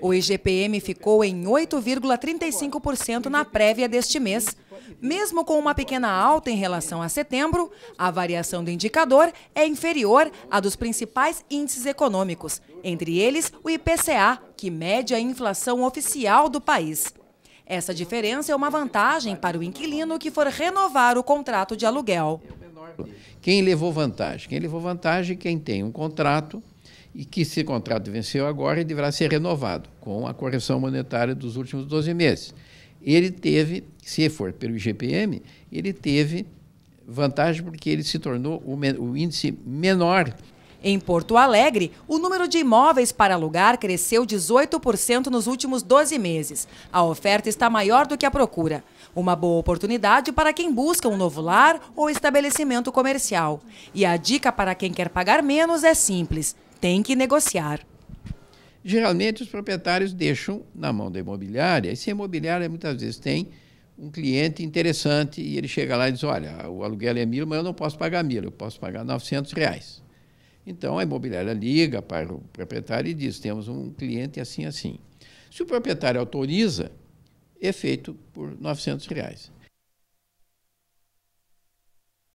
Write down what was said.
O IGPM ficou em 8,35% na prévia deste mês. Mesmo com uma pequena alta em relação a setembro, a variação do indicador é inferior à dos principais índices econômicos, entre eles o IPCA, que mede a inflação oficial do país. Essa diferença é uma vantagem para o inquilino que for renovar o contrato de aluguel. Quem levou vantagem? Quem levou vantagem é quem tem um contrato e que esse contrato venceu agora e deverá ser renovado com a correção monetária dos últimos 12 meses. Ele teve, se for pelo IGPM, ele teve vantagem porque ele se tornou o, o índice menor em Porto Alegre, o número de imóveis para alugar cresceu 18% nos últimos 12 meses. A oferta está maior do que a procura. Uma boa oportunidade para quem busca um novo lar ou estabelecimento comercial. E a dica para quem quer pagar menos é simples: tem que negociar. Geralmente os proprietários deixam na mão da imobiliária, e se a imobiliária muitas vezes tem um cliente interessante e ele chega lá e diz, olha, o aluguel é mil, mas eu não posso pagar mil, eu posso pagar 900 reais. Então a imobiliária liga para o proprietário e diz, temos um cliente assim, assim. Se o proprietário autoriza, é feito por 900 reais.